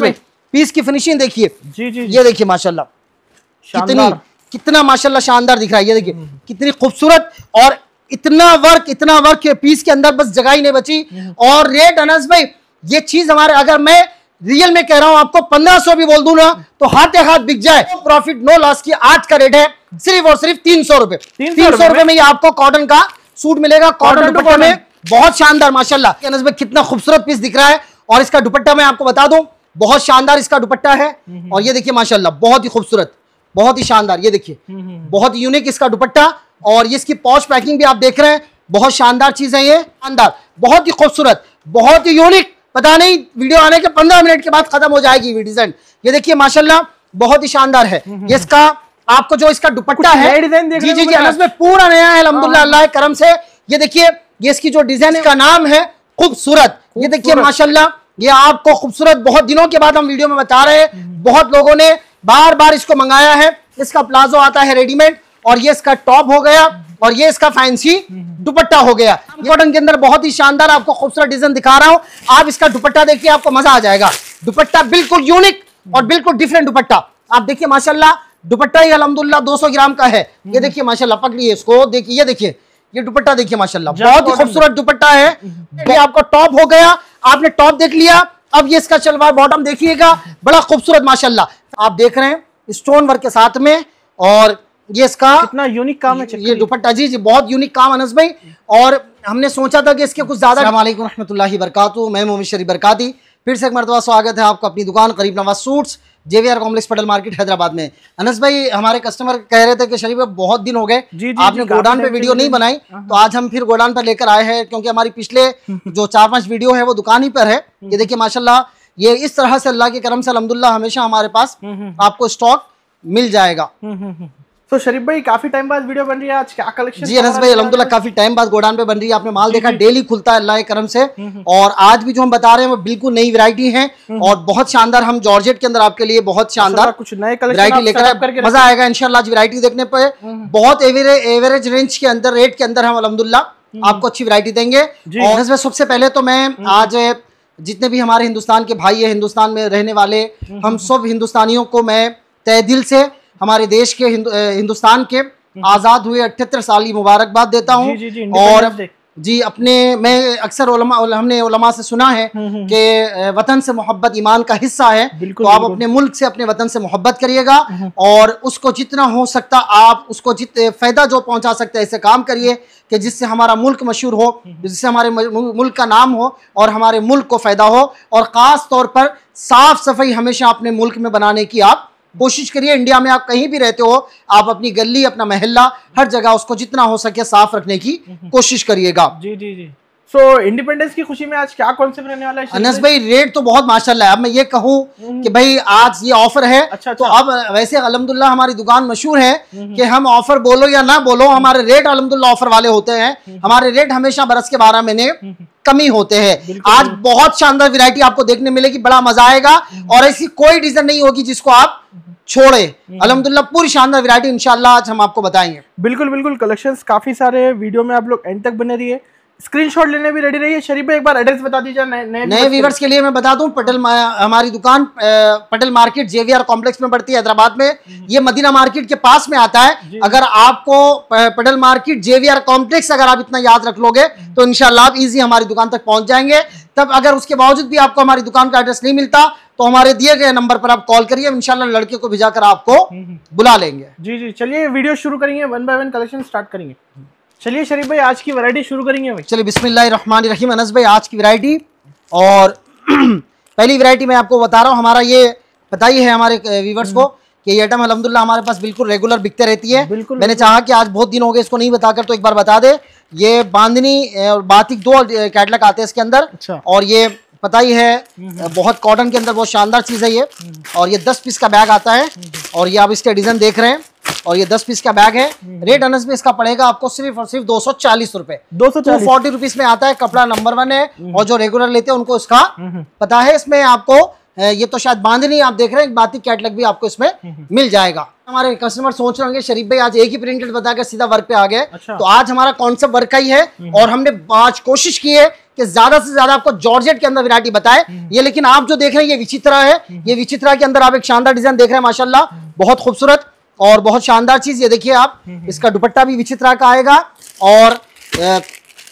Piece तो की finishing देखिए जी जी ये देखिए माशाल्लाह कितनी कितना माशाल्लाह शानदार दिख रहा है ये देखिए हम्म। कितनी खूबसूरत और इतना वर्क इतना वर्क के पीस के अंदर बस जगह ही नहीं बची हम्म। और रेट अनस भाई ये चीज हमारे अगर मैं रियल में कह रहा हूँ आपको पंद्रह सौ भी बोल दू ना तो हाथे हाथ बिक जाए तो प्रॉफिट नो लॉस की आज का रेट है सिर्फ और सिर्फ तीन सौ रुपए तीन सौ रुपए में ये आपको कॉटन का सूट मिलेगा कॉटन दुपट्टा में बहुत शानदार माशाल्लाह अनस कितना खूबसूरत पीस दिख रहा है और इसका दुपट्टा मैं आपको बता दूं बहुत शानदार इसका दुपट्टा है हम्म, हम्म। और ये देखिए माशाल्लाह बहुत ही खूबसूरत बहुत ही शानदार ये देखिए हम्म, बहुत यूनिक इसका दुपट्टा और ये इसकी पॉच पैकिंग भी आप देख रहे हैं बहुत शानदार चीज है ये शानदार बहुत ही खूबसूरत बहुत ही यूनिक पता नहीं वीडियो आने के पंद्रह मिनट के बाद खत्म हो जाएगी डिजाइन ये देखिए माशाला बहुत ही शानदार है ये इसका आपको जो इसका दुपट्टा है जी जी जी पूरा नया है अलहमदुल्ला हाँ। करम से ये देखिए ये इसकी जो डिजाइन का नाम है खूबसूरत ये देखिए माशाल्लाह ये आपको खूबसूरत बहुत दिनों के बाद हम वीडियो में बता रहे हैं हम्म। बहुत लोगों ने बार बार इसको मंगाया है इसका प्लाजो आता है रेडीमेड और ये इसका टॉप हो गया और ये इसका फैंसी हम्म, हम्म, दुपट्टा हो गया कॉटन के अंदर बहुत ही शानदार आपको खूबसूरत डिजाइन दिखा रहा हूं आप इसका दुपट्टा देखिए आपको मजा आ जाएगा दुपट्टा बिल्कुल यूनिक और बिल्कुल डिफरेंट दुपट्टा आप देखिए माशाल्लाह दुपट्टा ही अलहमदुल्ला 200 ग्राम का है ये देखिए माशाल्लाह पकड़िए इसको देखिए ये देखिए ये दुपट्टा देखिए माशाल्लाह बहुत ही खूबसूरत दुपट्टा है ये आपका टॉप हो गया आपने टॉप देख लिया अब ये इसका शलवार बॉटम देखिएगा बड़ा खूबसूरत माशाल्लाह आप देख रहे हैं स्टोन वर्क के साथ में और ये इसका कितना यूनिक काम है ये दुपट्टा जी जी बहुत यूनिक काम अनस भाई और हमने सोचा था कि इसके कुछ ज्यादा वालेकुम मैं मोहम्मद शरीफ बरकाती फिर से एक मरतबा स्वागत है आपको अपनी दुकान Garib Nawaz suits J V R complex Patel market Hyderabad में अनस भाई हमारे कस्टमर कह रहे थे कि शरीफ बहुत दिन हो गए आपने गोडाउन पे वीडियो नहीं बनाई हाँ, हाँ। तो आज हम फिर गोडाउन पर लेकर आए हैं क्योंकि हमारी पिछले जो चार पांच वीडियो है वो दुकान ही पर है ये देखिए माशाल्लाह ये इस तरह से अल्लाह के करम से अलहमदुल्ला हमेशा हमारे पास हम्म, हम्म। आपको स्टॉक मिल जाएगा हम्म, तो शरीफ भाई काफी टाइम बाद वीडियो बन रही है आज क्या कलेक्शन जी अनस भाई अलहमदुल्ला काफी टाइम बाद गोडाउन पे बन रही है आपने माल देखा डेली खुलता है अल्लाह के करम से हम्म, हम्म। और आज भी जो हम बता रहे हैं वो बिल्कुल नई वैरायटी है हम्म, और बहुत शानदार हम जॉर्जेट के अंदर आपके लिए बहुत शानदार कुछ नए वरायटी लेकर मजा आएगा इनशाला आज वैरायटी देखने पर बहुत एवरेज रेंज के अंदर रेट के अंदर हम अलहमदुल्ला आपको अच्छी वरायटी देंगे और भाई सबसे पहले तो मैं आज जितने भी हमारे हिंदुस्तान के भाई है हिंदुस्तान में रहने वाले हम सब हिंदुस्तानियों को मैं तय दिल से हमारे देश के हिंदु, हिंदुस्तान के आज़ाद हुए अठहत्तर साल की मुबारकबाद देता हूँ और जी अपने मैं अक्सर हमने उलमा से सुना है हम्म, हम्म। कि वतन से मोहब्बत ईमान का हिस्सा है तो आप अपने मुल्क से अपने वतन से मोहब्बत करिएगा हम्म, और उसको जितना हो सकता आप उसको जित फ़ायदा जो पहुंचा सकते हैं ऐसे काम करिए कि जिससे हमारा मुल्क मशहूर हो जिससे हमारे मुल्क का नाम हो और हमारे मुल्क को फ़ायदा हो और ख़ास तौर पर साफ़ सफाई हमेशा अपने मुल्क में बनाने की आप कोशिश करिए इंडिया में आप कहीं भी रहते हो आप अपनी गली अपना महल्ला हर जगह उसको जितना हो सके साफ रखने की हम्म। कोशिश करिएगा जी जी जी सो so, इंडिपेंडेंस की खुशी में आज क्या कॉन्सेप्ट रहने वाला है अनस भाई रेट तो बहुत माशाल्लाह है अब मैं ये कहूँ हम्म। कि भाई आज ये ऑफर है अच्छा, तो अच्छा। तो अब वैसे अलहमदुल्ला हमारी दुकान मशहूर है हम्म, कि हम ऑफर बोलो या ना बोलो हमारे रेट अलहमदुल्ला ऑफर वाले होते हैं हमारे रेट हमेशा बरस के बारह महीने कमी होते हैं आज बहुत शानदार वेरायटी आपको देखने मिलेगी बड़ा मजा आएगा और ऐसी कोई डिजाइन नहीं होगी जिसको आप छोड़े हम्म। अलहमदुल्ला पूरी शानदार वैरायटी इनशाला आज हम आपको बताएंगे बिल्कुल बिल्कुल कलेक्शंस काफी सारे वीडियो में आप लोग एंड तक बने रहिए स्क्रीनशॉट लेने भी रेडी रहिए शरीफ एक बार एड्रेस बता दीजिए नए नए व्यूवर्स के लिए मैं बता दूं पटेल हमारी दुकान पटेल मार्केट जेवीआर कॉम्प्लेक्स में पड़ती है हैदराबाद में हम्म। ये मदीना मार्केट के पास में आता है अगर आपको पटेल मार्केट जेवीआर कॉम्प्लेक्स अगर आप इतना याद रख लोगे हम्म। तो इनशाला आप इजी हमारी दुकान तक पहुंच जाएंगे तब अगर उसके बावजूद भी आपको हमारी दुकान का एड्रेस नहीं मिलता तो हमारे दिए गए नंबर पर आप कॉल करिए इनशाला लड़के को भिजा कर आपको हम्म, हम्म। बुला लेंगे जी जी चलिए वीडियो शुरू करेंगे one by one collection start करेंगे चलिए शरीफ भाई आज की वरायटी शुरू करेंगे भाई चलिए बिस्मिल्लाहमान रही अनस भाई आज की वरायटी और पहली वरायटी मैं आपको बता रहा हूँ हमारा ये पता ही है हमारे व्यूवर्स हम्म। को कि ये आइटम अलहमदुल्ला हमारे पास बिल्कुल रेगुलर बिकते रहती है बिल्कुल मैंने चाहा कि आज बहुत दिन हो गए इसको नहीं बताकर तो एक बार बता दे ये बांधनी और बातिक दो कैटलक आते हैं इसके अंदर अच्छा। और ये पता ही है हम्म। बहुत कॉटन के अंदर बहुत शानदार चीज़ है ये हम्म। और ये दस पीस का बैग आता है हम्म। और ये आप इसके डिज़ाइन देख रहे हैं और ये दस पीस का बैग है रेट अनस में इसका पड़ेगा आपको सिर्फ और सिर्फ दो सौ चालीस रूपए दो सौ फोर्टी रुपीज में आता है कपड़ा नंबर वन है और जो रेगुलर लेते हैं उनको इसका पता है इसमें आपको ये तो शायद बांध नहीं आप देख रहे हैं बाकी कैटलग भी आपको इसमें मिल जाएगा हमारे कस्टमर सोच रहे होंगे शरीफ भाई आज एक ही प्रिंटेड बताकर सीधा वर्क पे आ गए अच्छा। तो आज हमारा कॉन्सेप्ट वर्क का ही है और हमने आज कोशिश की है कि ज्यादा से ज्यादा आपको जॉर्जेट के अंदर वेरायटी बताए हम्म। ये लेकिन आप जो देख रहे हैं ये विचित्रा है हम्म। ये विचित्रा के अंदर आप एक शानदार डिजाइन देख रहे हैं माशाला हम्म। बहुत खूबसूरत और बहुत शानदार चीज ये देखिए आप इसका दुपट्टा भी विचित्रा का आएगा और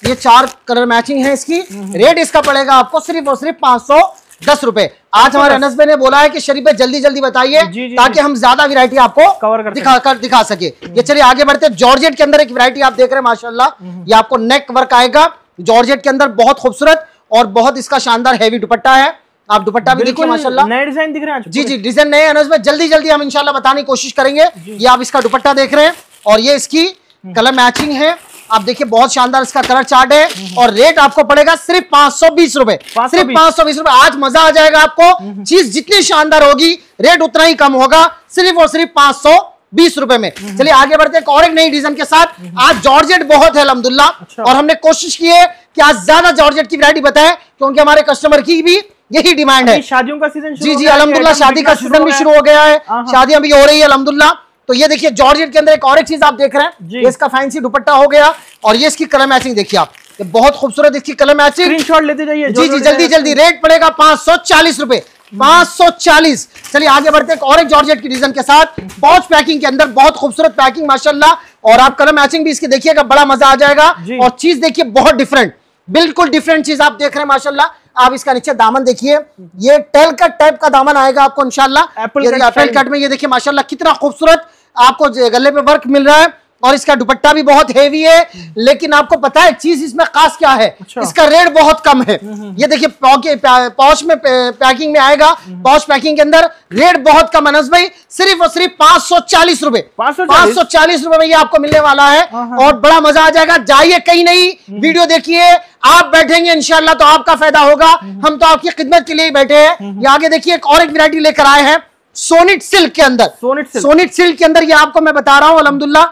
ये चार कलर मैचिंग है इसकी रेट इसका पड़ेगा आपको सिर्फ और सिर्फ पांच सौ दस रुपए आज हमारे अनस भाई ने बोला है कि शरीफ भाई जल्दी जल्दी बताइए ताकि हम ज्यादा वैरायटी आपको कवर कर दिखा कर दिखा सके ये चलिए आगे बढ़ते जॉर्जेट के अंदर एक वैरायटी आप देख रहे हैं माशाल्लाह ये आपको नेक वर्क आएगा जॉर्जेट के अंदर बहुत खूबसूरत और बहुत इसका शानदार हैवी दुपट्टा है आप दुपट्टा भी देखिए माशाल्लाह नए डिजाइन दिख रहे हैं जी जी डिजाइन नए अनस में जल्दी जल्दी हम इनशाला बताने की कोशिश करेंगे ये आप इसका दुपट्टा देख रहे हैं और ये इसकी कलर हम्म। मैचिंग है आप देखिए बहुत शानदार इसका कलर चार्ट है हम्म। और रेट आपको पड़ेगा सिर्फ पांच सौ बीस रुपए सिर्फ पांच सौ बीस रूपए आज मजा आ जाएगा आपको हम्म। चीज जितनी शानदार होगी रेट उतना ही कम होगा सिर्फ और सिर्फ पांच सौ बीस रुपए में चलिए आगे बढ़ते हैं और एक नई डिजाइन के साथ आज जॉर्जेट बहुत है अलहमदुल्ला अच्छा। और हमने कोशिश की है कि आज ज्यादा जॉर्जेट की वरायटी बताएं क्योंकि हमारे कस्टमर की भी यही डिमांड है शादियों का सीजन जी जी अलहमदुल्ला शादी का सीजन भी शुरू हो गया है हाँ, हाँ। शादियां भी हो रही है अलहमदुल्ला तो ये देखिए जॉर्जेट के अंदर एक और एक चीज आप देख रहे हैं इसका फैंसी दुपट्टा हो गया और ये इसकी कलर मैचिंग देखिए आप बहुत खूबसूरत इसकी कलर मैचिंग लेते जाइए जी जी जल्दी जल्दी रेट पड़ेगा पांच सौ चालीस रुपए 540 चलिए आगे बढ़ते हैं और एक जॉर्जेट की डिजाइन के साथ बहुत पैकिंग के अंदर बहुत खूबसूरत पैकिंग माशाल्लाह और आप कलर मैचिंग भी इसके देखिएगा बड़ा मजा आ जाएगा और चीज देखिए बहुत डिफरेंट बिल्कुल डिफरेंट चीज आप देख रहे हैं माशाल्लाह आप इसका नीचे दामन देखिए ये टेल कट टाइप का दामन आएगा आपको इनशाला एप्पल कट में ये देखिए माशाला कितना खूबसूरत आपको गले पे वर्क मिल रहा है और इसका दुपट्टा भी बहुत हेवी है लेकिन आपको पता है चीज इसमें खास क्या है अच्छा। इसका रेट बहुत कम है हम्म, हम्म, हम्म। ये देखिए पॉच में पैकिंग में आएगा पॉच पैकिंग के अंदर रेट बहुत कम अनस भाई सिर्फ और सिर्फ पांच सौ चालीस रूपए पांच सौ चालीस रूपए में ये आपको मिलने वाला है हाँ, हाँ। और बड़ा मजा आ जाएगा जाइए कहीं नहीं वीडियो देखिए आप बैठेंगे इनशाला तो आपका फायदा होगा हम तो आपकी खिदमत के लिए ही बैठे हैं ये आगे देखिए एक और एक वेरायटी लेकर आए हैं सोनिट सिल्क के अंदर सोनिट सिल्क सोनिट सिल्क के अंदर ये आपको मैं बता रहा हूँ अलहमदुल्ला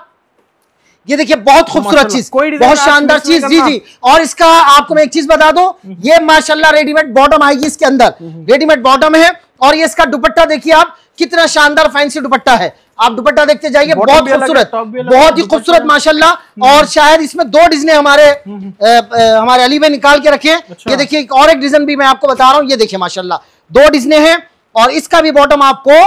ये देखिए बहुत खूबसूरत चीज बहुत शानदार चीज जी जी और इसका आपको मैं एक चीज बता दो हम्म। ये माशाल्लाह रेडीमेड बॉटम आएगी इसके अंदर रेडीमेड बॉटम हम्म, हम्म। है और ये इसका दुपट्टा देखिए आप कितना शानदार फैंसी दुपट्टा है आप दुपट्टा देखते जाइए बहुत खूबसूरत बहुत ही खूबसूरत माशाल्लाह और शायद इसमें दो डिजने हमारे आ, आ, हमारे अली में निकाल के रखे अच्छा। ये देखिए और एक डिजन भी मैं आपको बता रहा हूँ ये देखिए माशाल्लाह दो डिजने हैं और इसका भी बॉटम आपको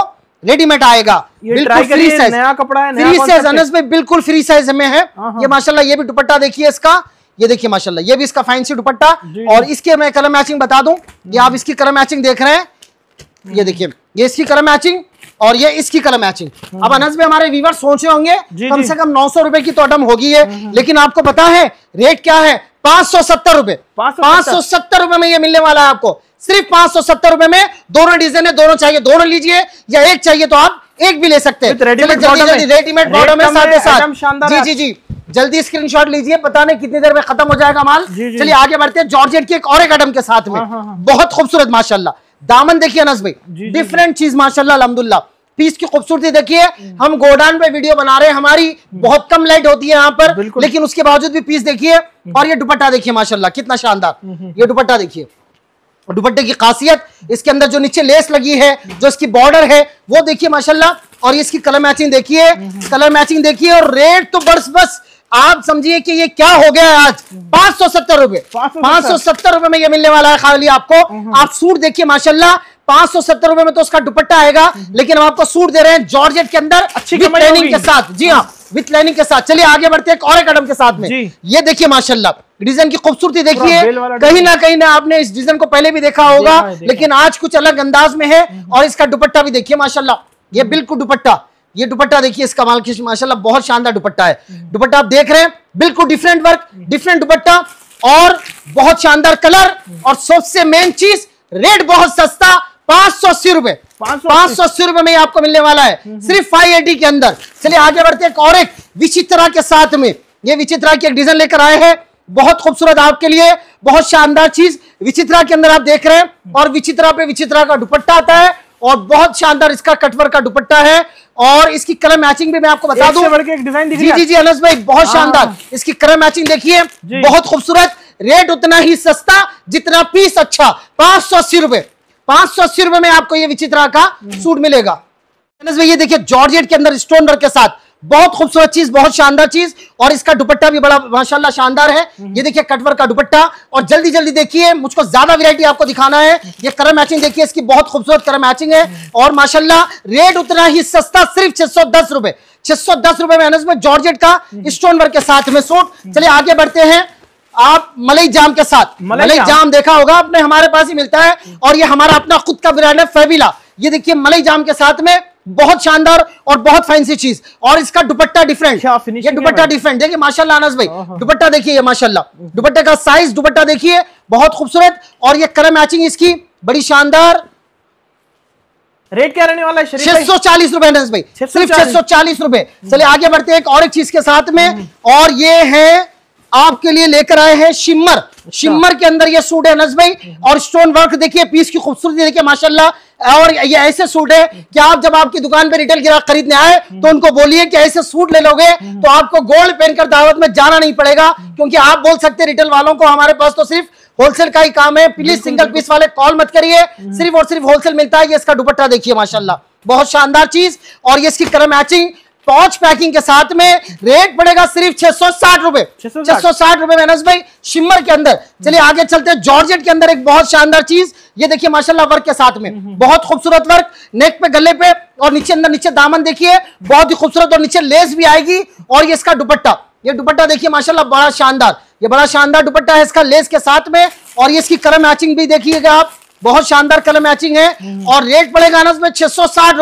रेडीमेड आएगा बिल्कुल फ्री साइज में बिल्कुल फ्री साइज में है हाँ, हाँ। ये माशाला ये भी दुपट्टा देखिए इसका ये देखिए माशाल्लाह ये भी इसका फैंसी दुपट्टा और इसके मैं कलर मैचिंग बता दूं ये आप हम्म। इसकी कलर मैचिंग देख रहे हैं ये हम्म। देखिए ये इसकी कलर मैचिंग और ये इसकी कलर मैचिंग हम्म। अब अनस में हमारे व्यूवर रहे होंगे कम से कम नौ सौ रुपए की तो आइटम होगी है लेकिन आपको पता है रेट क्या है पांच सौ सत्तर रुपए पांच सौ सत्तर रुपए में ये मिलने वाला है आपको सिर्फ पांच सौ सत्तर रुपए में दोनों डिजाइन है दोनों चाहिए दोनों लीजिए या एक चाहिए तो आप एक भी ले सकते हैं रेडीमेड बॉटम है साथ जी जी जी जल्दी स्क्रीनशॉट लीजिए पता नहीं कितनी देर में खत्म हो जाएगा माल चलिए आगे बढ़ते हैं जॉर्जेट की एक और एक आइटम के साथ में हाँ, हाँ, हाँ। बहुत खूबसूरत माशाल्लाह दामन देखिए अनस भाई डिफरेंट चीज माशाल्लाह अलहमदुल्ला पीस की खूबसूरती देखिए हम गोडाउन पे वीडियो बना रहे हैं हमारी बहुत कम लाइट होती है यहाँ पर लेकिन उसके बावजूद भी पीस देखिए और ये दुपट्टा देखिए माशाल्लाह कितना शानदार हम्म, हम्म। ये दुपट्टा देखिए दुपट्टे की खासियत इसके अंदर जो नीचे लेस लगी है जो इसकी बॉर्डर है वो देखिए माशाल्लाह और इसकी कलर मैचिंग देखिए कलर मैचिंग देखिए और रेट तो बस बस आप समझिए कि ये क्या हो गया है आज पांच सौ सत्तर रुपए पांच सौ सत्तर रुपए में ये मिलने वाला है खाली आपको हम्म, हम्म। आप सूट देखिए माशाल्लाह पांच सौ सत्तर रुपए में तो उसका दुपट्टा आएगा लेकिन हम आपको सूट दे रहे हैं जॉर्जेट के अंदर अच्छी के साथ जी हाँ विथ लाइनिंग के साथ चलिए आगे बढ़ते हैं और एक कदम के साथ में ये देखिए माशाल्लाह डिजाइन की खूबसूरती देखिए कहीं ना कहीं ना आपने इस डिजाइन को पहले भी देखा होगा लेकिन आज कुछ अलग अंदाज में है और इसका दुपट्टा भी देखिए माशाल्लाह ये बिल्कुल दुपट्टा ये दुपट्टा देखिए इसका माल की माशाला बहुत शानदार दुपट्टा है हम्म। दुपट्टा आप देख रहे हैं बिल्कुल डिफरेंट वर्क डिफरेंट दुपट्टा और बहुत शानदार कलर और सबसे मेन चीज रेट बहुत सस्ता पांच सौ अस्सी रुपए पांच सौ अस्सी रूपए में आपको मिलने वाला है हम्म। सिर्फ फाइव एटी के अंदर चलिए आगे बढ़ते हैं और एक विचित्रा के साथ में ये विचित्रा की एक डिजाइन लेकर आए हैं बहुत खूबसूरत आपके लिए बहुत शानदार चीज विचित्रा के अंदर आप देख रहे हैं और विचित्रा पे विचित्रा का दुपट्टा आता है और बहुत शानदार इसका कटवर का दुपट्टा है और इसकी कलर मैचिंग भी मैं आपको बता दूं एक डिजाइन दिख जी जी जी अनस भाई बहुत हाँ। शानदार इसकी कलर मैचिंग देखिए बहुत खूबसूरत रेट उतना ही सस्ता जितना पीस अच्छा पांच सौ अस्सी रुपए पांच सौ अस्सी रुपए में आपको ये विचित्रा का हम्म। सूट मिलेगा ये देखिए जॉर्जेट के अंदर स्टोन वर्क के साथ बहुत खूबसूरत चीज बहुत शानदार चीज और इसका दुपट्टा भी बड़ा माशाल्लाह शानदार है हम्म। ये देखिए कटवर का दुपट्टा और जल्दी जल्दी देखिए मुझको ज्यादा वैरायटी आपको दिखाना है ये कलर मैचिंग देखिए इसकी बहुत खूबसूरत कलर मैचिंग है हम्म। और माशाल्लाह रेट उतना ही सस्ता सिर्फ छह सौ दस रुपए छह सौ दस रुपए में जॉर्जेट का स्टोन वर्क के साथ में सूट चलिए आगे बढ़ते हैं आप मलई जाम के साथ मलई जाम।, जाम देखा होगा आपने हमारे पास ही मिलता है और ये हमारा अपना खुद का ब्रांड है फेबिला ये देखिए मलई जाम के साथ में बहुत शानदार और बहुत फैंसी चीज और इसका दुपट्टा डिफरेंट ये दुपट्टा डिफरेंट देखिए माशाल्लाह अनस भाई दुपट्टा देखिए माशाल्लाह दुपट्टे का साइज दुपट्टा देखिए बहुत खूबसूरत और ये कलर मैचिंग इसकी बड़ी शानदार रेट क्या रहने वाला है छह सौ चालीस रूपए अनस भाई सिर्फ छह सौ चालीस रूपए चलिए आगे बढ़ते हैं एक और एक चीज के साथ में हम्म। और ये है आपके लिए लेकर आए हैं शिमर अच्छा। शिमर के अंदर ये सूट है नज भाई हम्म। और स्टोन वर्क देखिए पीस की खूबसूरती देखिए माशाल्लाह और ये ऐसे सूट है कि आप जब आपकी दुकान पे रिटेल ग्राहक खरीदने आए हम्म। तो उनको बोलिए कि ऐसे सूट ले लोगे हम्म। तो आपको गोल्ड पहनकर दावत में जाना नहीं पड़ेगा क्योंकि आप बोल सकते रिटेल वालों को हमारे पास तो सिर्फ होलसेल का ही काम है प्लीज सिंगल पीस वाले कॉल मत करिए सिर्फ और सिर्फ होलसेल मिलता है ये इसका दुपट्टा देखिए माशाला बहुत शानदार चीज और ये इसकी कलर मैचिंग पांच पैकिंग के साथ में रेट पड़ेगा सिर्फ छह सौ साठ रुपए छह सौ साठ रुपए भाई शिमर के अंदर चलिए हम्म। आगे चलते हैं जॉर्जेट के अंदर एक बहुत शानदार चीज ये देखिए माशाल्लाह वर्क के साथ में हम्म, हम्म। बहुत खूबसूरत वर्क नेक पे गले पे और नीचे अंदर नीचे दामन देखिए बहुत ही खूबसूरत और नीचे लेस भी आएगी और ये इसका दुपट्टा ये दुपट्टा देखिए माशाला बड़ा शानदार ये बड़ा शानदार दुपट्टा है इसका लेस के साथ में और ये इसकी करम मैचिंग भी देखिएगा आप बहुत शानदार कलर मैचिंग है हम्म। और रेट पड़ेगा ना उसमें छह सौ साठ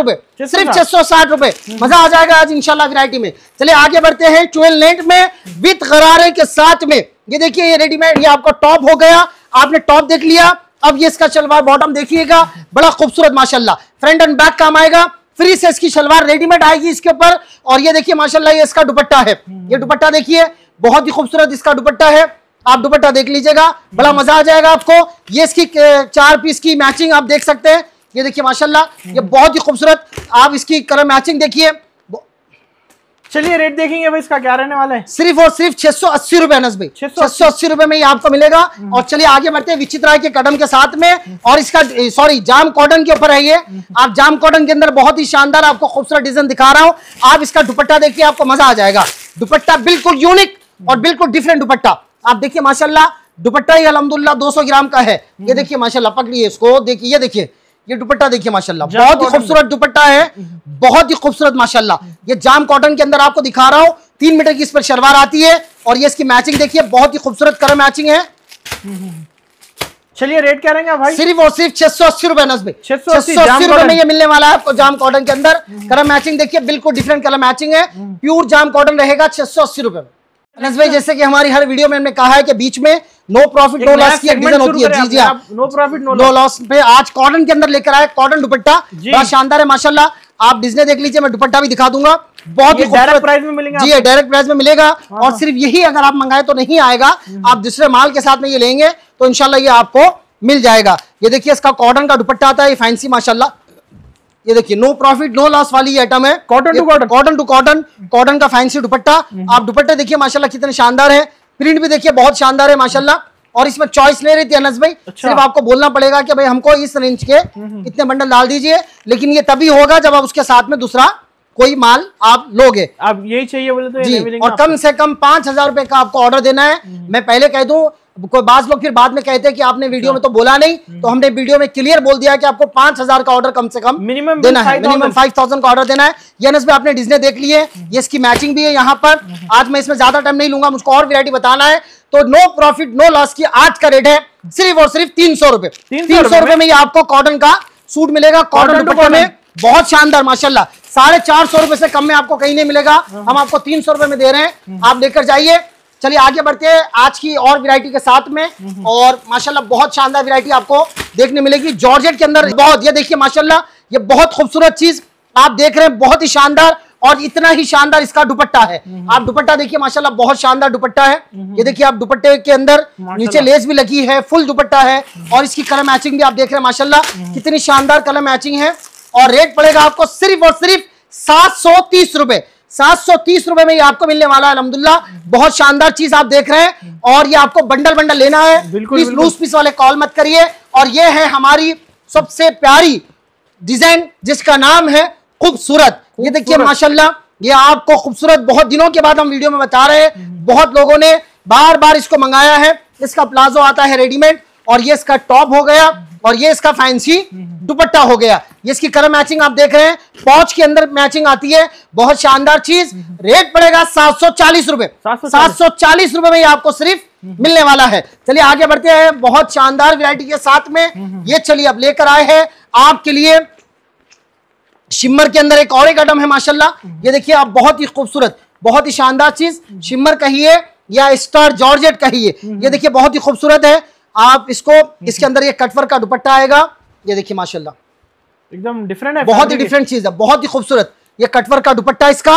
सिर्फ छह सौ साठ हम्म। मजा आ जाएगा आज इंशाल्लाह वैरायटी में चलिए आगे बढ़ते हैं ट्वेल लेंट में विथ गरारे के साथ में ये देखिए ये रेडीमेड ये आपका टॉप हो गया आपने टॉप देख लिया अब ये इसका शलवार बॉटम देखिएगा बड़ा खूबसूरत माशाल्लाह फ्रंट एंड बैक काम आएगा फ्री से इसकी शलवार रेडीमेड आएगी इसके ऊपर और ये देखिए माशाल्लाह ये इसका दुपट्टा है ये हम्म। दुपट्टा देखिए बहुत ही खूबसूरत इसका दुपट्टा है आप दुपट्टा देख लीजिएगा बड़ा मजा आ जाएगा आपको ये इसकी चार पीस की मैचिंग आप देख सकते हैं ये देखिए माशाल्लाह ये बहुत ही खूबसूरत आप इसकी कलर मैचिंग देखिए चलिए रेट देखेंगे भाई इसका क्या रहने वाला है सिर्फ और सिर्फ छह सौ अस्सी रुपए अनस भाई छह सौ अस्सी रुपए में ये आपको मिलेगा हम्म। और चलिए आगे बढ़ते हैं विचित के कदम के साथ में और इसका सॉरी जाम कॉटन के ऊपर है ये हम्म। आप जाम कॉटन के अंदर बहुत ही शानदार आपको खूबसूरत डिजाइन दिखा रहा हूँ आप इसका दुपट्टा देखिए आपको मजा आ जाएगा दुपट्टा बिल्कुल यूनिक और बिल्कुल डिफरेंट दुपट्टा आप देखिए माशाल्लाह दुपट्टा ही अलहमदुल्ला 200 ग्राम का है ये देखिए माशाल्लाह पकड़िए इसको देखिए ये देखिए ये दुपट्टा देखिए माशाल्लाह बहुत ही खूबसूरत दुपट्टा है बहुत ही खूबसूरत माशाल्लाह ये जाम कॉटन के अंदर आपको दिखा रहा हूँ तीन मीटर की इस पर शलवार आती है और ये इसकी मैचिंग देखिए बहुत ही खूबसूरत कलर मैचिंग है चलिए रेट क्या रहेंगे भाई सिर्फ और सिर्फ छह सौ अस्सी रुपए नजबे छह सौ अस्सी रुपए में ये मिलने वाला है आपको जाम कॉटन के अंदर हम्म। कलर मैचिंग देखिए बिल्कुल डिफरेंट कलर मैचिंग है प्योर हम्म। जाम कॉटन रहेगा छह सौ अस्सी रुपए में अनस भाई जैसे कि हमारी हर वीडियो में हमने कहा है कि बीच में नो प्रॉफिट नो लॉस की एक होती है जी जी हाँ। आप नो प्रॉफिट नो लॉस पे आज कॉटन के अंदर लेकर आए कॉटन दुपट्टा बहुत शानदार है माशाल्लाह आप डिजने देख लीजिए मैं दुपट्टा भी दिखा दूंगा बहुत ही डायरेक्ट प्राइस में मिलेगा जी डायरेक्ट प्राइस में मिलेगा और हाँ। सिर्फ यही अगर आप मंगाए तो नहीं आएगा हम्म। आप दूसरे माल के साथ में ये लेंगे तो इनशाला ये आपको मिल जाएगा ये देखिए इसका कॉटन का दुपट्टा आता है ये फैंसी माशाला ये देखिए नो प्रॉफिट नो लॉस वाली आइटम है cotton to cotton cotton to cotton cotton का फैंसी दुपट्टा हम्म। आप दुपट्टे देखिए माशाल्लाह कितने शानदार है प्रिंट भी देखिए बहुत शानदार है माशाल्लाह और इसमें चॉइस नहीं रहती अनस भाई अच्छा। सिर्फ आपको बोलना पड़ेगा कि भाई हमको इस रेंज के हम्म, हम्म। इतने बंडल डाल दीजिए लेकिन ये तभी होगा जब आप उसके साथ में दूसरा कोई माल आप लोगे आप यही चाहिए बोले तो जी और कम से कम पांच हजार रुपए का आपको ऑर्डर देना है मैं पहले कह दूं कोई बास लोग फिर बाद में कहते हैं कि आपने वीडियो अच्छा। में तो बोला नहीं तो हम्म। हमने वीडियो में क्लियर बोल दिया कि आपको पांच हजार का ऑर्डर कम से कम मिनिमम देना है मिनिमम फाइव थाउजेंड का ऑर्डर देना है यनस में आपने डिजने देख लिए हम्म। ये इसकी मैचिंग भी है यहाँ पर हम्म। आज मैं इसमें ज्यादा टाइम नहीं लूंगा मुझको और वेरायटी बताना है तो नो प्रॉफिट नो लॉस की आज का रेट है सिर्फ और सिर्फ तीन सौ रुपए तीन सौ रुपए में ये आपको कॉटन का सूट मिलेगा कॉटन दुपट्टे में बहुत शानदार माशाल्लाह साढ़े चार सौ रुपए से कम में आपको कहीं नहीं मिलेगा हाँ। हम आपको तीन सौ रुपए में दे रहे हैं आप लेकर जाइए चलिए आगे बढ़ते हैं आज की और वैरायटी के साथ में और माशाल्लाह बहुत शानदार वैरायटी आपको देखने मिलेगी जॉर्जेट के अंदर बहुत ये देखिए माशाल्लाह ये बहुत खूबसूरत चीज आप देख रहे हैं बहुत ही शानदार और इतना ही शानदार इसका दुपट्टा है आप दुपट्टा देखिए माशाल्लाह बहुत शानदार दुपट्टा है ये देखिए आप दुपट्टे के अंदर नीचे लेस भी लगी है फुल दुपट्टा है और इसकी कलर मैचिंग भी आप देख रहे हैं माशाल्लाह कितनी शानदार कलर मैचिंग है और रेट पड़ेगा आपको सिर्फ और सिर्फ सात सौ तीस रुपए सात सौ तीस रुपए में ये आपको मिलने वाला है अलहमदुल्ला बहुत शानदार चीज आप देख रहे हैं और ये आपको बंडल बंडल लेना है प्लीज लूज पीस वाले कॉल मत करिए और ये है हमारी सबसे प्यारी डिजाइन जिसका नाम है खूबसूरत ये देखिए माशाल्लाह ये आपको खूबसूरत बहुत दिनों के बाद हम वीडियो में बता रहे हैं बहुत लोगों ने बार बार इसको मंगाया है इसका प्लाजो आता है रेडीमेड और ये इसका टॉप हो गया और ये इसका फैंसी दुपट्टा हो गया ये इसकी कलर मैचिंग आप देख रहे हैं पॉच के अंदर मैचिंग आती है बहुत शानदार चीज रेट पड़ेगा सात सौ चालीस रूपए सात सौ चालीस रूपए में ये आपको सिर्फ मिलने वाला है चलिए आगे बढ़ते हैं बहुत शानदार वेरायटी के साथ में ये चलिए अब लेकर आए हैं आपके लिए शिमर के अंदर एक और एक आइटम है माशाला ये देखिए आप बहुत ही खूबसूरत बहुत ही शानदार चीज शिमर कहिए या स्टार जॉर्जेट कहिए ये देखिए बहुत ही खूबसूरत है आप इसको इसके अंदर ये कटवर का दुपट्टा आएगा ये देखिए माशाल्लाह एकदम डिफरेंट है बहुत ही डिफरेंट चीज है बहुत ही खूबसूरत ये कटवर का दुपट्टा इसका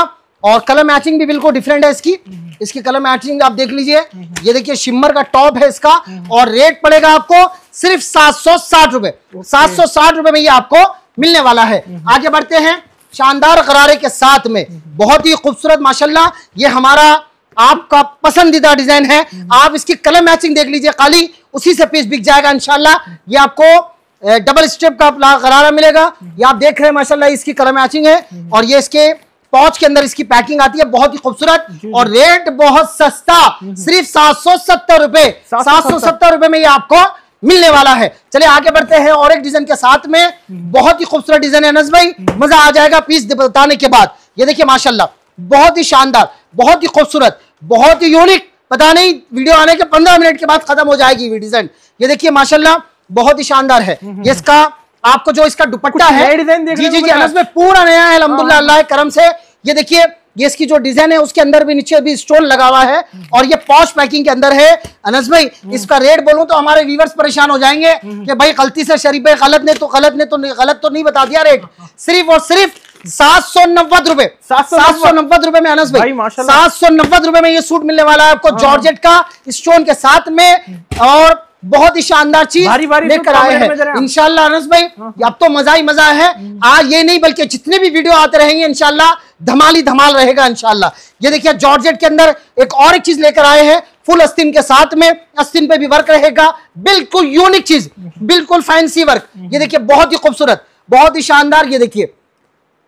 और कलर मैचिंग भी बिल्कुल डिफरेंट है इसकी इसकी कलर मैचिंग आप देख लीजिए ये देखिए शिमर का टॉप है इसका और रेट पड़ेगा आपको सिर्फ सात सौ साठ रुपए सात सौ साठ रुपए में ये आपको मिलने वाला है हम्म। आगे बढ़ते हैं शानदार करारे के साथ में बहुत ही खूबसूरत माशाल्लाह ये हमारा आपका पसंदीदा डिजाइन है आप इसकी कलर मैचिंग देख लीजिए खाली उसी से पीस बिक जाएगा इनशाला ये आपको डबल स्टेप का करारा मिलेगा ये आप देख रहे हैं माशाला इसकी कलर मैचिंग है और ये इसके पॉच के अंदर इसकी पैकिंग आती है बहुत ही खूबसूरत और रेट बहुत सस्ता सिर्फ सात सौ सत्तर रुपए सात सौ सत्तर रुपए में ये आपको मिलने वाला है चले आगे बढ़ते हैं और एक डिजाइन के साथ में बहुत ही खूबसूरत डिजाइन है नज भाई मजा आ जाएगा पीस बताने के बाद ये देखिए माशाल्लाह बहुत ही शानदार बहुत ही खूबसूरत बहुत ही यूनिक पता नहीं वीडियो आने के पंद्रह मिनट के बाद खत्म हो जाएगी ये डिजाइन ये देखिए माशाल्लाह बहुत ही शानदार है हम्म, हम्म। इसका आपको जो इसका दुपट्टा है जी जी जी इसमें हाँ, पूरा नया है अलहमदुल्ला हाँ। अल्लाह करम से ये देखिए ये इसकी जो डिजाइन है उसके अंदर भी नीचे भी स्टोन लगा हुआ है हम्म। और ये पॉश पैकिंग के अंदर है अनस भाई इसका रेट बोलूं तो हमारे व्यूवर्स परेशान हो जाएंगे कि भाई गलती से शरीफ भाई गलत ने तो गलत ने तो गलत तो नहीं बता दिया रेट हाँ, सिर्फ और सिर्फ सात सौ नब्बे रुपए सात सौ नब्बे रुपए में अनस भाई सात सौ नब्बे रुपए में ये सूट मिलने वाला है आपको हाँ। जॉर्जेट का स्टोन के साथ में और बहुत ही शानदार चीज लेकर आए हैं इनशाला अनस भाई हाँ, हाँ। अब तो मजा ही मजा है हम्म। आज ये नहीं बल्कि जितने भी वीडियो आते रहेंगे इनशाला धमाल ही धमाल रहेगा इनशाला ये देखिए जॉर्जेट के अंदर एक और एक चीज लेकर आए हैं फुल अस्तिन के साथ में अस्तिन पे भी वर्क रहेगा बिल्कुल यूनिक चीज बिल्कुल फैंसी वर्क ये हम्म। देखिए बहुत ही खूबसूरत बहुत ही शानदार ये देखिए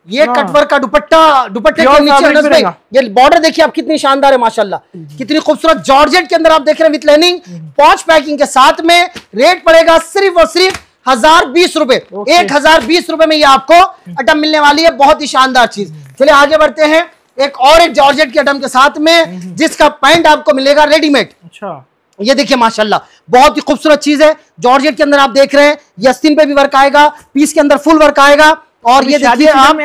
ये हाँ। कटवर का दुपट्टा दुपट्टे के नीचे अनस भाई ये बॉर्डर देखिए आप कितनी शानदार है माशाल्लाह कितनी खूबसूरत जॉर्जेट के अंदर आप देख रहे हैं विद लेनिंग पॉच पैकिंग के साथ में रेट पड़ेगा सिर्फ और सिर्फ हजार बीस रुपए एक हजार बीस रुपए में ये आपको आइटम मिलने वाली है बहुत ही शानदार चीज चलिए आगे बढ़ते हैं एक और एक जॉर्जेट के आइटम के साथ में जिसका पैंट आपको मिलेगा रेडीमेड अच्छा ये देखिए माशाल्लाह बहुत ही खूबसूरत चीज है जॉर्जेट के अंदर आप देख रहे हैं यस्तिन पे भी वर्क आएगा पीस के अंदर फुल वर्क आएगा और ये देखिए आप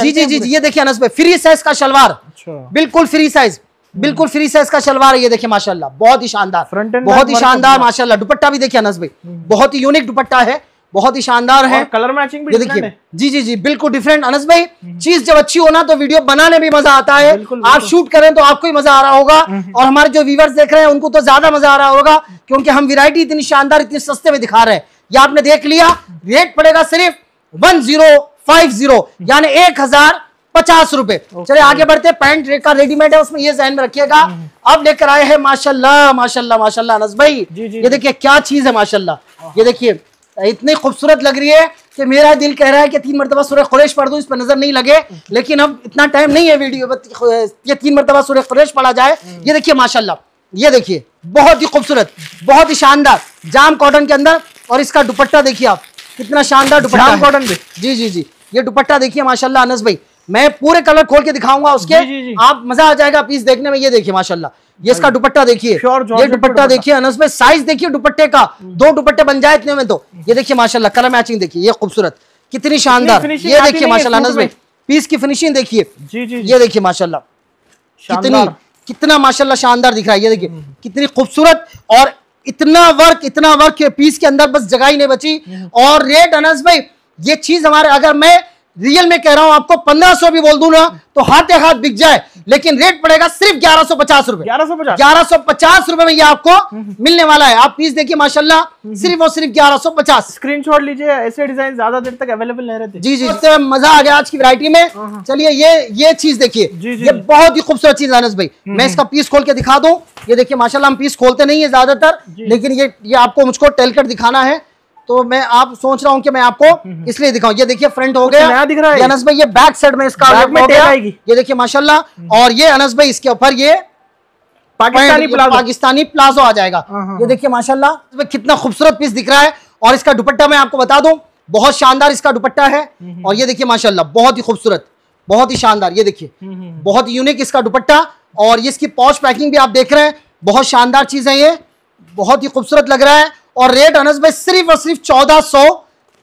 जी जी जी ये देखिए अनस भाई फ्री साइज का शलवार अच्छा। बिल्कुल फ्री साइज बिल्कुल फ्री साइज का शलवार है ये देखिए माशाल्लाह बहुत ही शानदार फ्रंट एंड बहुत ही शानदार माशाल्लाह दुपट्टा भी देखिए अनस भाई हम्म। बहुत ही यूनिक दुपट्टा है बहुत ही शानदार है कलर मैचिंग भी देखिए जी जी जी बिल्कुल डिफरेंट अनस भाई हम्म। चीज जब अच्छी हो ना तो वीडियो बनाने भी मजा आता है बिल्कुल, बिल्कुल। आप शूट करें तो आपको ही मजा आ रहा होगा हम्म। और हमारे जो व्यूवर्स देख रहे हैं उनको तो ज्यादा मजा आ रहा होगा क्योंकि हम वेरायटी इतनी शानदार इतनी सस्ते में दिखा रहे हैं ये आपने देख लिया रेट पड़ेगा सिर्फ वन जीरो फाइव जीरो यानी एक हजार पचास रुपए चलिए आगे बढ़ते पैंट का रेडीमेड है उसमें ये जहन में रखिएगा हम्म, हम्म। अब लेकर आए हैं माशाल्लाह माशाल्लाह माशाल्लाह अनस भाई ये देखिए क्या चीज है माशाल्लाह ये देखिए इतनी खूबसूरत लग रही है कि मेरा दिल कह रहा है कि तीन मरतबा सूर्य खुरेश पढ़ दूं इस पर नजर नहीं लगे लेकिन अब इतना टाइम नहीं है वीडियो ये तीन मरतबा सूर्य खुरेश पढ़ा जाए हम्म। ये देखिए माशाला ये देखिए बहुत ही खूबसूरत बहुत ही शानदार जाम कॉटन के अंदर और इसका दुपट्टा देखिए आप कितना शानदार दुपट्टा कॉटन जी जी जी ये दुपट्टा देखिए माशाल्लाह अनस भाई मैं पूरे कलर खोल के दिखाऊंगा उसके जी जी। आप मजा आ जाएगा पीस देखने में ये देखिए माशाल्लाह ये इसका दुपट्टा देखिए ये दुपट्टा देखिए अनस भाई साइज देखिए दुपट्टे का दो दुपट्टे बन जाए इतने में तो ये देखिए माशाल्लाह कलर मैचिंग देखिए ये खूबसूरत कितनी शानदार ये देखिए माशाल्लाह अनस भाई पीस की फिनिशिंग देखिए ये देखिए माशाल्लाह कितनी कितना माशाल्लाह शानदार दिख रहा है ये देखिए कितनी खूबसूरत और इतना वर्क इतना वर्क पीस के अंदर बस जगह ही नहीं बची हम्म। और रेट अनस भाई ये चीज हमारे अगर मैं रियल में कह रहा हूं आपको पंद्रह सौ भी बोल दू ना तो हाथे हाथ बिक जाए लेकिन रेट पड़ेगा सिर्फ ग्यारह सौ पचास रुपए ग्यारह सौ पचास ग्यारह सौ पचास में ये आपको हम्म, हम्म। मिलने वाला है आप पीस देखिए माशाल्लाह हम्म, सिर्फ और सिर्फ ग्यारह सौ पचास स्क्रीन शॉट लीजिए ऐसे डिजाइन ज्यादा देर तक अवेलेबल नहीं रहते जी जी इससे मजा आ गया आज की वरायटी में हाँ, हाँ। चलिए ये ये चीज देखिए ये बहुत ही खूबसूरत चीज है भाई मैं इसका पीस खोल के दिखा दू ये देखिए माशाला हम पीस खोलते नहीं है ज्यादातर लेकिन ये ये आपको मुझको टेलकट दिखाना है तो मैं आप सोच रहा हूँ कि मैं आपको हम्म, हम्म, हम्म। इसलिए दिखाऊं ये देखिए फ्रंट हो गया नया दिख रहा है अनस भाई ये बैक साइड में इसका ये देखिए माशाल्लाह और ये अनस भाई इसके ऊपर ये पाकिस्तानी प्लाजो पाकिस्तानी प्लाजो आ जाएगा हाँ, हाँ, ये हाँ। देखिए माशाल्लाह कितना खूबसूरत पीस दिख रहा है और इसका दुपट्टा मैं आपको बता दूं बहुत शानदार इसका दुपट्टा है और ये देखिए माशाल्लाह बहुत ही खूबसूरत बहुत ही शानदार ये देखिए बहुत ही यूनिक इसका दुपट्टा और ये इसकी पॉच पैकिंग भी आप देख रहे हैं बहुत शानदार चीज है ये बहुत ही खूबसूरत लग रहा है और रेट अनस भाई सिर्फ और सिर्फ चौदह सौ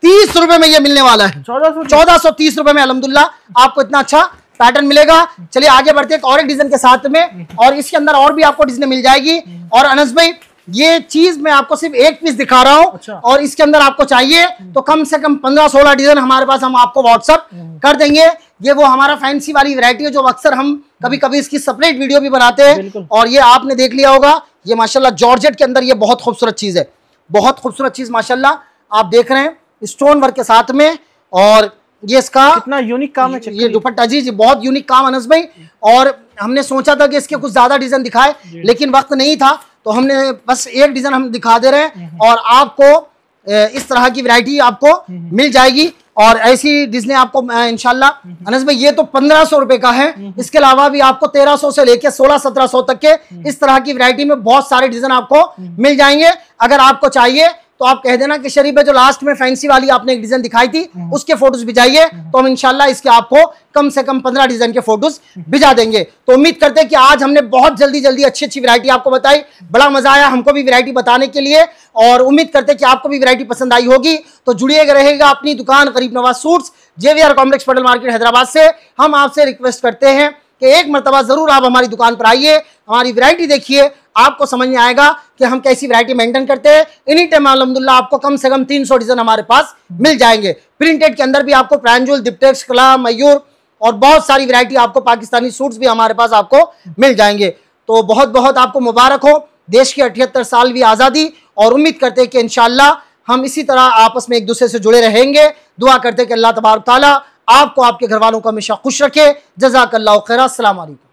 तीस रुपए में ये मिलने वाला है चौदह सौ तीस रुपए में अलहमदुल्ला आपको इतना अच्छा पैटर्न मिलेगा चलिए आगे बढ़ते हैं और एक डिजाइन के साथ में और इसके अंदर और भी आपको डिजाइन मिल जाएगी और अनस भाई ये चीज मैं आपको सिर्फ एक पीस दिखा रहा हूँ अच्छा। और इसके अंदर आपको चाहिए तो कम से कम पंद्रह सोलह डिजाइन हमारे पास हम आपको व्हाट्सअप कर देंगे ये वो हमारा फैंसी वाली वैरायटी है जो अक्सर हम कभी कभी इसकी सेपरेट वीडियो भी बनाते हैं और ये आपने देख लिया होगा ये माशाल्लाह जॉर्जेट के अंदर ये बहुत खूबसूरत चीज है बहुत खूबसूरत चीज़ माशाल्लाह आप देख रहे हैं स्टोन वर्क के साथ में और ये इसका कितना यूनिक काम है ये दुपट्टा जी जी बहुत यूनिक काम अनस भाई और हमने सोचा था कि इसके कुछ ज़्यादा डिज़ाइन दिखाए लेकिन वक्त नहीं था तो हमने बस एक डिज़ाइन हम दिखा दे रहे हैं हम्म, हम्म। और आपको इस तरह की वैरायटी आपको हम्म, मिल जाएगी और ऐसी डिजने आपको इनशाला अनस भाई ये तो पंद्रह सौ रुपए का है हम्म। इसके अलावा भी आपको तेरह सौ से लेकर सोलह सत्रह सौ तक के हम्म। इस तरह की वैरायटी में बहुत सारे डिजाइन आपको हम्म। मिल जाएंगे अगर आपको चाहिए तो आप कह देना कि शरीफ है जो लास्ट में फैंसी वाली आपने एक डिजाइन दिखाई थी हम्म। उसके फोटोज भिजाइए तो हम इनशाला इसके आपको कम से कम पंद्रह डिजाइन के फोटोज भिजा देंगे तो उम्मीद करते हैं कि आज हमने बहुत जल्दी जल्दी अच्छी अच्छी वैरायटी आपको बताई बड़ा मजा आया हमको भी वैरायटी बताने के लिए और उम्मीद करते हैं कि आपको भी वैरायटी पसंद आई होगी तो जुड़िएगा रहेगा अपनी दुकान Garib Nawaz suits JVR complex Patel market Hyderabad से हम आपसे रिक्वेस्ट करते हैं कि एक मरतबा ज़रूर आप हमारी दुकान पर आइए हमारी वरायटी देखिए आपको समझ में आएगा कि हम कैसी वैरायटी मेंटेन करते हैं इन्हीं टाइम अलहमदुल्ला आपको कम से कम तीन सौ डिजन हमारे पास मिल जाएंगे प्रिंटेड के अंदर भी आपको प्रांजुल दिप्टेक्स कला मयूर और बहुत सारी वैरायटी आपको पाकिस्तानी सूट्स भी हमारे पास आपको मिल जाएंगे तो बहुत बहुत आपको मुबारक हो देश की अठहत्तर साल भी आज़ादी और उम्मीद करते हैं कि इन हम इसी तरह आपस में एक दूसरे से जुड़े रहेंगे दुआ करते हैं कि अल्लाह तबारक ताली आपको आपके घर वालों को हमेशा खुश रखे जजाकल्ला खैर असल